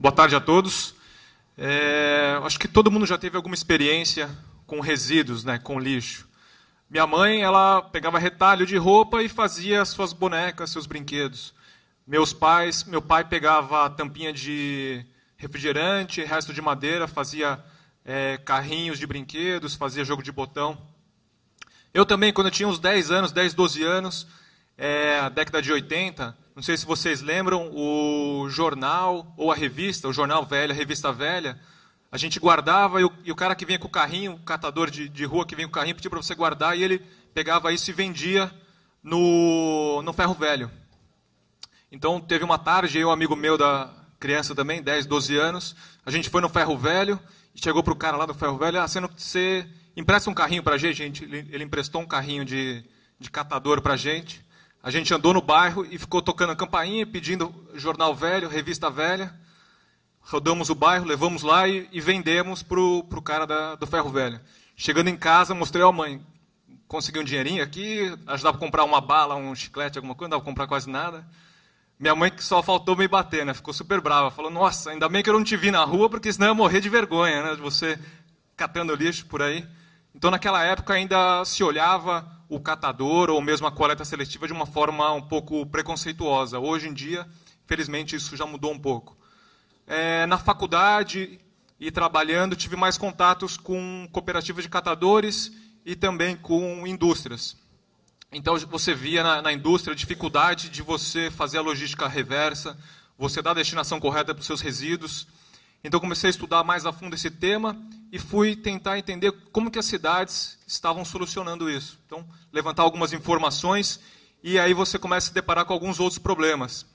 Boa tarde a todos. É, acho que todo mundo já teve alguma experiência com resíduos, né, com lixo. Minha mãe, ela pegava retalho de roupa e fazia suas bonecas, seus brinquedos. Meus pais, meu pai pegava tampinha de refrigerante, resto de madeira, fazia é, carrinhos de brinquedos, fazia jogo de botão. Eu também, quando eu tinha uns 10 anos, 10, 12 anos, é, década de 80, não sei se vocês lembram o jornal ou a revista, o jornal velho, a revista velha. A gente guardava e o, e o cara que vinha com o carrinho, o catador de, de rua que vinha com o carrinho, pedia para você guardar e ele pegava isso e vendia no, no ferro velho. Então teve uma tarde, eu, amigo meu da criança também, 10, 12 anos, a gente foi no ferro velho e chegou para o cara lá do ferro velho, ah, você, você empresta um carrinho para a gente? Ele, ele emprestou um carrinho de, de catador para a gente. A gente andou no bairro e ficou tocando a campainha, pedindo jornal velho, revista velha. Rodamos o bairro, levamos lá e, e vendemos para o cara da, do ferro velho. Chegando em casa, mostrei à mãe. Consegui um dinheirinho aqui, ajudava a comprar uma bala, um chiclete, alguma coisa, não dava para comprar quase nada. Minha mãe que só faltou me bater, né? Ficou super brava. Falou, nossa, ainda bem que eu não te vi na rua, porque senão eu ia morrer de vergonha, né? De você catando lixo por aí. Então, naquela época, ainda se olhava o catador ou mesmo a coleta seletiva de uma forma um pouco preconceituosa. Hoje em dia, felizmente, isso já mudou um pouco. É, na faculdade e trabalhando, tive mais contatos com cooperativas de catadores e também com indústrias. Então, você via na, na indústria a dificuldade de você fazer a logística reversa, você dar a destinação correta para os seus resíduos então comecei a estudar mais a fundo esse tema e fui tentar entender como que as cidades estavam solucionando isso. Então, levantar algumas informações e aí você começa a se deparar com alguns outros problemas.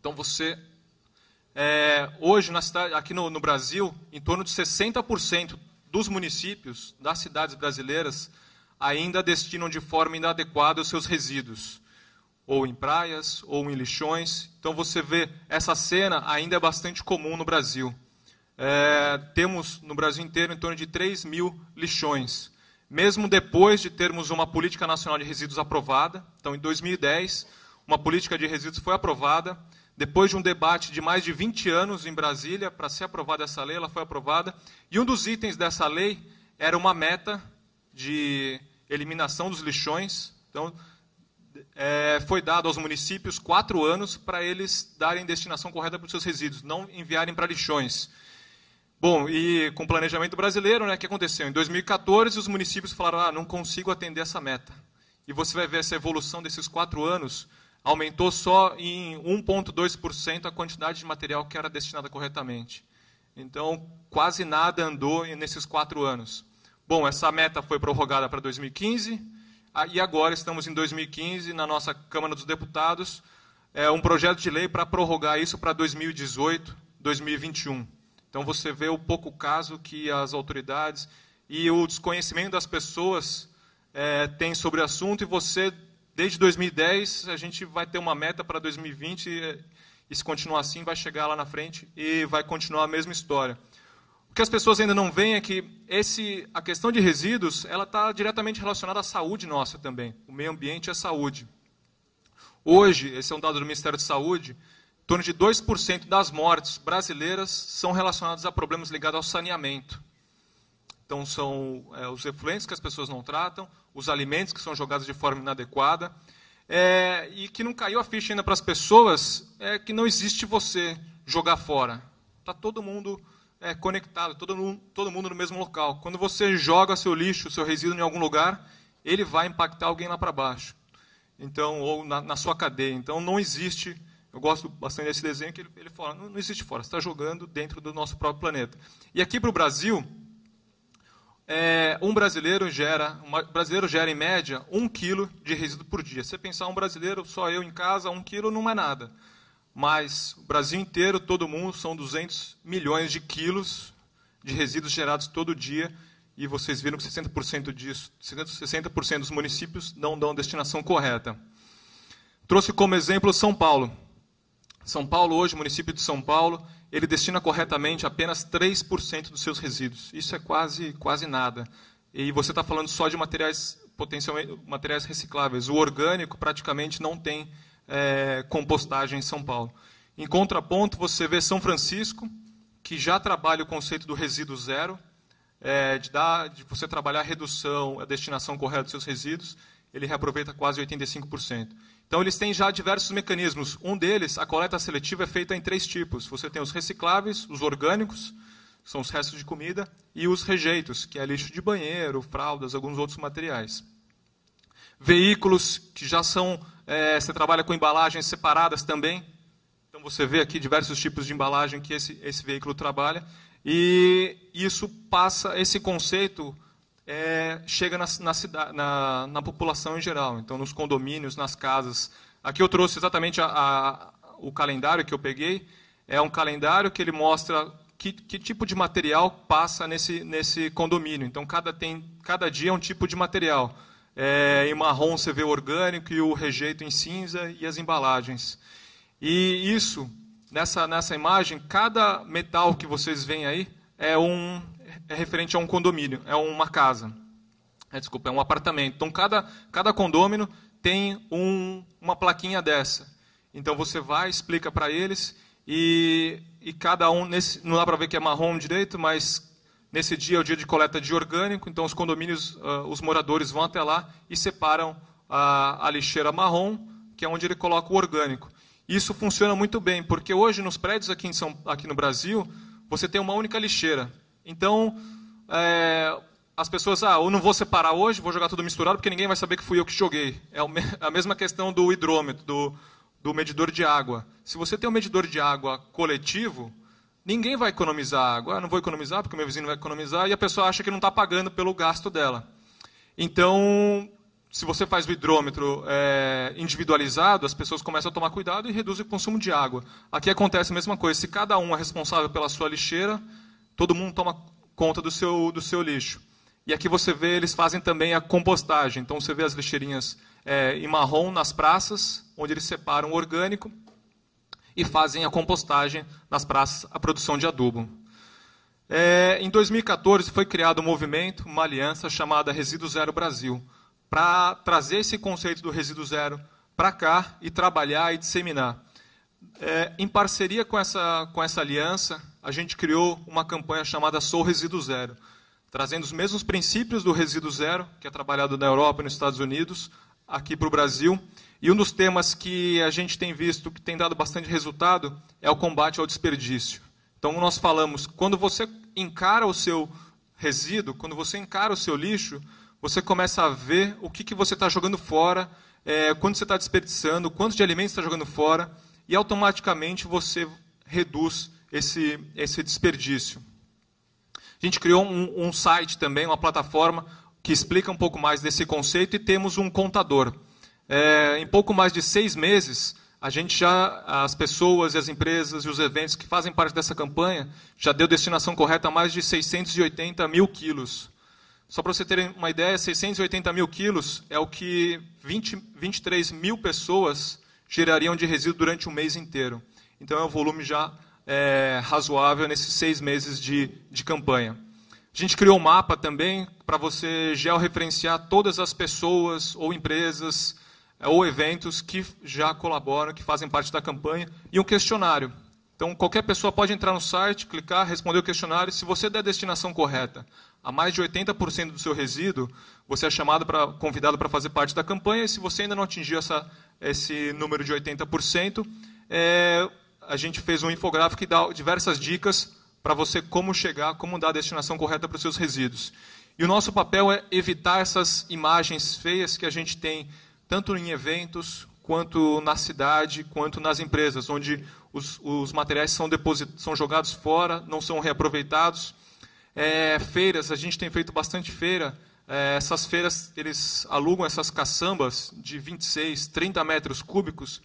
Então você é, hoje cidade, aqui no, no, Brasil, em torno de 60% dos municípios das cidades brasileiras ainda destinam de forma inadequada os seus resíduos ou em praias, ou em lixões. Então você vê, essa cena ainda é bastante comum no Brasil. É, temos no Brasil inteiro em torno de 3 mil lixões. Mesmo depois de termos uma política nacional de resíduos aprovada, então em 2010, uma política de resíduos foi aprovada. Depois de um debate de mais de 20 anos em Brasília, para ser aprovada essa lei, ela foi aprovada. E um dos itens dessa lei era uma meta de eliminação dos lixões. Então, é, foi dado aos municípios quatro anos para eles darem destinação correta para os seus resíduos, não enviarem para lixões. Bom, e com o planejamento brasileiro, né, o que aconteceu? Em 2014, os municípios falaram, ah, não consigo atender essa meta. E você vai ver essa evolução desses quatro anos, aumentou só em 1,2% a quantidade de material que era destinada corretamente. Então, quase nada andou nesses quatro anos. Bom, essa meta foi prorrogada para 2015, ah, e agora estamos em 2015, na nossa Câmara dos Deputados, é, um projeto de lei para prorrogar isso para 2018, 2021. Então você vê o pouco caso que as autoridades e o desconhecimento das pessoas é, têm sobre o assunto, e você, desde 2010, a gente vai ter uma meta para 2020, e, e se continuar assim, vai chegar lá na frente e vai continuar a mesma história. O que as pessoas ainda não veem é que esse, a questão de resíduos ela está diretamente relacionada à saúde nossa também. O meio ambiente é saúde. Hoje, esse é um dado do Ministério de Saúde, em torno de 2% das mortes brasileiras são relacionadas a problemas ligados ao saneamento. Então, são é, os efluentes que as pessoas não tratam, os alimentos que são jogados de forma inadequada, é, e que não caiu a ficha ainda para as pessoas, é que não existe você jogar fora. Está todo mundo é, conectado, todo, todo mundo no mesmo local. Quando você joga seu lixo, seu resíduo em algum lugar, ele vai impactar alguém lá para baixo. Então, ou na, na, sua cadeia. Então, não existe. Eu gosto bastante desse desenho que ele, ele fala: não, não existe fora, você está jogando dentro do nosso próprio planeta. E aqui para o Brasil, é, um brasileiro gera, um brasileiro gera em média um quilo de resíduo por dia. Se você pensar um brasileiro, só eu em casa, um quilo não é nada mas o Brasil inteiro, todo mundo, são 200 milhões de quilos de resíduos gerados todo dia, e vocês viram que 60% disso, 60% dos municípios não dão a destinação correta. Trouxe como exemplo São Paulo. São Paulo hoje, município de São Paulo, ele destina corretamente apenas 3% dos seus resíduos. Isso é quase, quase nada. E você está falando só de materiais potencialmente materiais recicláveis. O orgânico praticamente não tem é, compostagem em São Paulo. Em contraponto, você vê São Francisco, que já trabalha o conceito do resíduo zero, é, de, dar, de você trabalhar a redução, a destinação correta dos seus resíduos, ele reaproveita quase 85%. Então, eles têm já diversos mecanismos. Um deles, a coleta seletiva, é feita em três tipos. Você tem os recicláveis, os orgânicos, que são os restos de comida, e os rejeitos, que é lixo de banheiro, fraldas, alguns outros materiais veículos que já são. É, você trabalha com embalagens separadas também. Então você vê aqui diversos tipos de embalagem que esse, esse veículo trabalha. E isso passa, esse conceito é, chega na, na, cidade, na, na, população em geral. Então, nos condomínios, nas casas. Aqui eu trouxe exatamente a, a, o calendário que eu peguei. É um calendário que ele mostra que, que, tipo de material passa nesse, nesse condomínio. Então, cada, tem, cada dia é um tipo de material. É, em marrom você vê o orgânico e o rejeito em cinza e as embalagens. E isso, nessa, nessa imagem, cada metal que vocês veem aí é, um, é referente a um condomínio, é uma casa. É, desculpa, é um apartamento. Então, cada, cada condômino tem um, uma plaquinha dessa. Então, você vai, explica para eles e, e cada um, nesse, não dá para ver que é marrom direito, mas Nesse dia é o dia de coleta de orgânico, então os condomínios, uh, os moradores vão até lá e separam a, a lixeira marrom, que é onde ele coloca o orgânico. Isso funciona muito bem, porque hoje nos prédios aqui, São, aqui no Brasil, você tem uma única lixeira. Então, é, as pessoas, ah, eu não vou separar hoje, vou jogar tudo misturado, porque ninguém vai saber que fui eu que joguei. É a mesma questão do hidrômetro, do, do medidor de água. Se você tem um medidor de água coletivo, Ninguém vai economizar água. Ah, não vou economizar porque o meu vizinho vai economizar e a pessoa acha que não está pagando pelo gasto dela. Então, se você faz o hidrômetro é, individualizado, as pessoas começam a tomar cuidado e reduzem o consumo de água. Aqui acontece a mesma coisa. Se cada um é responsável pela sua lixeira, todo mundo toma conta do seu, do seu lixo. E aqui você vê, eles fazem também a compostagem. Então você vê as lixeirinhas é, em marrom nas praças, onde eles separam o orgânico e fazem a compostagem nas praças, a produção de adubo. É, em 2014 foi criado um movimento, uma aliança chamada Resíduo Zero Brasil, para trazer esse conceito do resíduo zero para cá e trabalhar e disseminar. É, em parceria com essa, com essa aliança, a gente criou uma campanha chamada Sou Resíduo Zero, trazendo os mesmos princípios do resíduo zero, que é trabalhado na Europa e nos Estados Unidos, aqui para o Brasil, e um dos temas que a gente tem visto que tem dado bastante resultado é o combate ao desperdício. Então, nós falamos, quando você encara o seu resíduo, quando você encara o seu lixo, você começa a ver o que, que você está jogando fora, é, quanto você está desperdiçando, quanto de alimentos está jogando fora, e automaticamente você reduz esse, esse desperdício. A gente criou um, um site também, uma plataforma que explica um pouco mais desse conceito, e temos um contador. É, em pouco mais de seis meses, a gente já, as pessoas e as empresas e os eventos que fazem parte dessa campanha, já deu destinação correta a mais de 680 mil quilos. Só para você terem uma ideia, 680 mil quilos é o que 20, 23 mil pessoas gerariam de resíduo durante um mês inteiro. Então é um volume já é, razoável nesses seis meses de, de campanha. A gente criou um mapa também para você georreferenciar todas as pessoas ou empresas ou eventos que já colaboram, que fazem parte da campanha, e um questionário. Então, qualquer pessoa pode entrar no site, clicar, responder o questionário. Se você der a destinação correta a mais de 80% do seu resíduo, você é chamado para convidado para fazer parte da campanha. E se você ainda não atingiu essa, esse número de 80%, é, a gente fez um infográfico que dá diversas dicas para você como chegar, como dar a destinação correta para os seus resíduos. E o nosso papel é evitar essas imagens feias que a gente tem tanto em eventos, quanto na cidade, quanto nas empresas, onde os, os materiais são, deposit, são jogados fora, não são reaproveitados. É, feiras, a gente tem feito bastante feira. É, essas feiras, eles alugam essas caçambas de 26, 30 metros cúbicos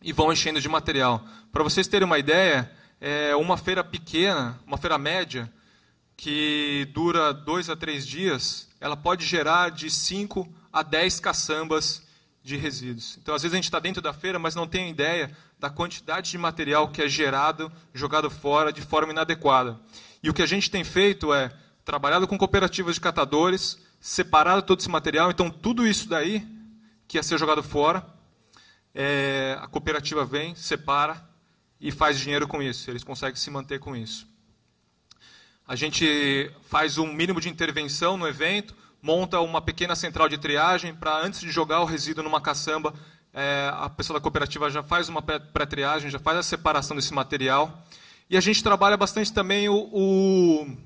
e vão enchendo de material. Para vocês terem uma ideia, é uma feira pequena, uma feira média, que dura dois a três dias, ela pode gerar de 5 a 10 caçambas de resíduos. Então, às vezes a gente está dentro da feira, mas não tem ideia da quantidade de material que é gerado, jogado fora de forma inadequada. E o que a gente tem feito é trabalhado com cooperativas de catadores, separado todo esse material. Então, tudo isso daí que ia ser jogado fora, é, a cooperativa vem, separa e faz dinheiro com isso. Eles conseguem se manter com isso. A gente faz um mínimo de intervenção no evento, monta uma pequena central de triagem para, antes de jogar o resíduo numa caçamba, é, a pessoa da cooperativa já faz uma pré-triagem, já faz a separação desse material. E a gente trabalha bastante também o, o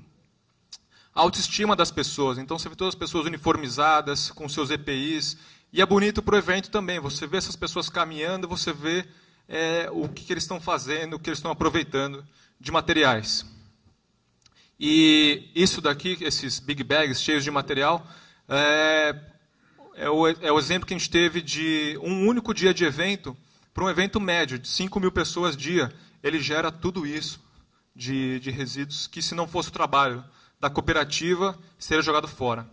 a autoestima das pessoas. Então, você vê todas as pessoas uniformizadas, com seus EPIs. E é bonito para o evento também. Você vê essas pessoas caminhando, você vê é, o que, que eles estão fazendo, o que eles estão aproveitando de materiais. E isso daqui, esses big bags cheios de material, é, é, o, é o exemplo que a gente teve de um único dia de evento, para um evento médio de 5 mil pessoas dia, ele gera tudo isso de, de resíduos que, se não fosse o trabalho da cooperativa, seria jogado fora.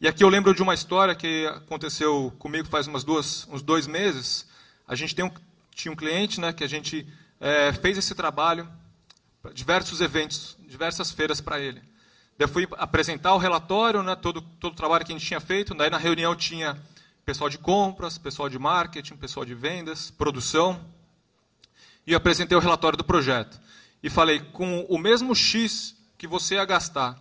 E aqui eu lembro de uma história que aconteceu comigo faz umas duas, uns dois meses. A gente tem um, tinha um cliente né, que a gente é, fez esse trabalho, diversos eventos diversas feiras para ele. Daí eu fui apresentar o relatório, né, todo, todo o trabalho que a gente tinha feito. Daí na reunião tinha pessoal de compras, pessoal de marketing, pessoal de vendas, produção. E eu apresentei o relatório do projeto. E falei, com o mesmo X que você ia gastar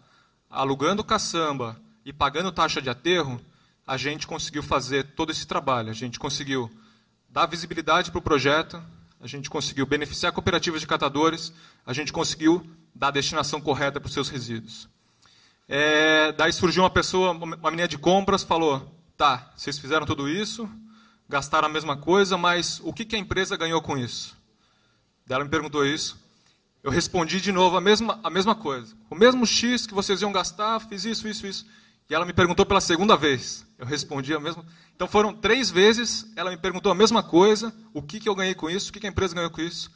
alugando caçamba e pagando taxa de aterro, a gente conseguiu fazer todo esse trabalho. A gente conseguiu dar visibilidade para o projeto, a gente conseguiu beneficiar cooperativas de catadores, a gente conseguiu da destinação correta para os seus resíduos. É, daí surgiu uma pessoa, uma menina de compras, falou: tá, vocês fizeram tudo isso, gastaram a mesma coisa, mas o que, que a empresa ganhou com isso? ela me perguntou isso. Eu respondi de novo a mesma, a mesma coisa. O mesmo X que vocês iam gastar, fiz isso, isso, isso. E ela me perguntou pela segunda vez. Eu respondi a mesma. Então foram três vezes, ela me perguntou a mesma coisa, o que, que eu ganhei com isso, o que, que a empresa ganhou com isso.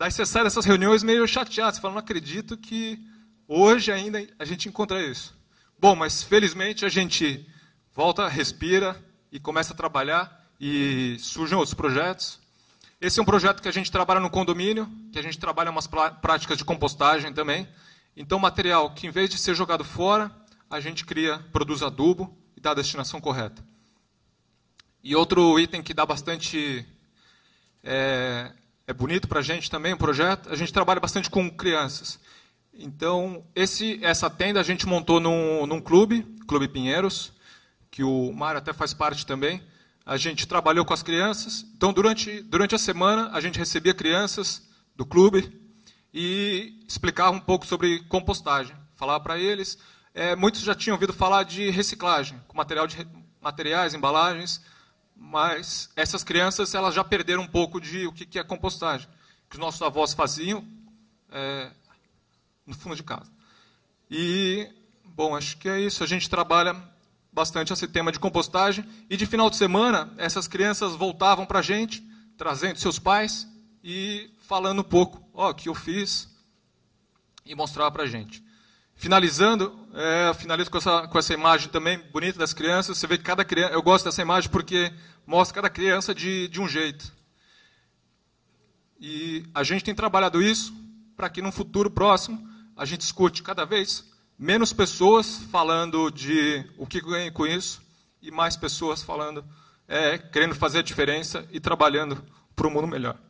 Daí você sai dessas reuniões meio chateado, você fala, não acredito que hoje ainda a gente encontra isso. Bom, mas felizmente a gente volta, respira e começa a trabalhar e surgem outros projetos. Esse é um projeto que a gente trabalha no condomínio, que a gente trabalha umas práticas de compostagem também. Então, material que em vez de ser jogado fora, a gente cria, produz adubo e dá a destinação correta. E outro item que dá bastante é, é bonito para a gente também o projeto. A gente trabalha bastante com crianças. Então, esse, essa tenda a gente montou num, num clube, Clube Pinheiros, que o Mário até faz parte também. A gente trabalhou com as crianças. Então, durante, durante a semana, a gente recebia crianças do clube e explicava um pouco sobre compostagem. Falava para eles. É, muitos já tinham ouvido falar de reciclagem, com material de, materiais, embalagens mas essas crianças elas já perderam um pouco de o que é compostagem, que os nossos avós faziam é, no fundo de casa. E, bom, acho que é isso. A gente trabalha bastante esse tema de compostagem. E de final de semana, essas crianças voltavam para a gente, trazendo seus pais e falando um pouco, ó, oh, o que eu fiz, e mostrava para a gente. Finalizando, é, finalizo com essa, com essa imagem também bonita das crianças. Você vê que cada criança. Eu gosto dessa imagem porque mostra cada criança de, de um jeito. E a gente tem trabalhado isso para que num futuro próximo a gente escute cada vez menos pessoas falando de o que ganhei com isso e mais pessoas falando, é, querendo fazer a diferença e trabalhando para um mundo melhor.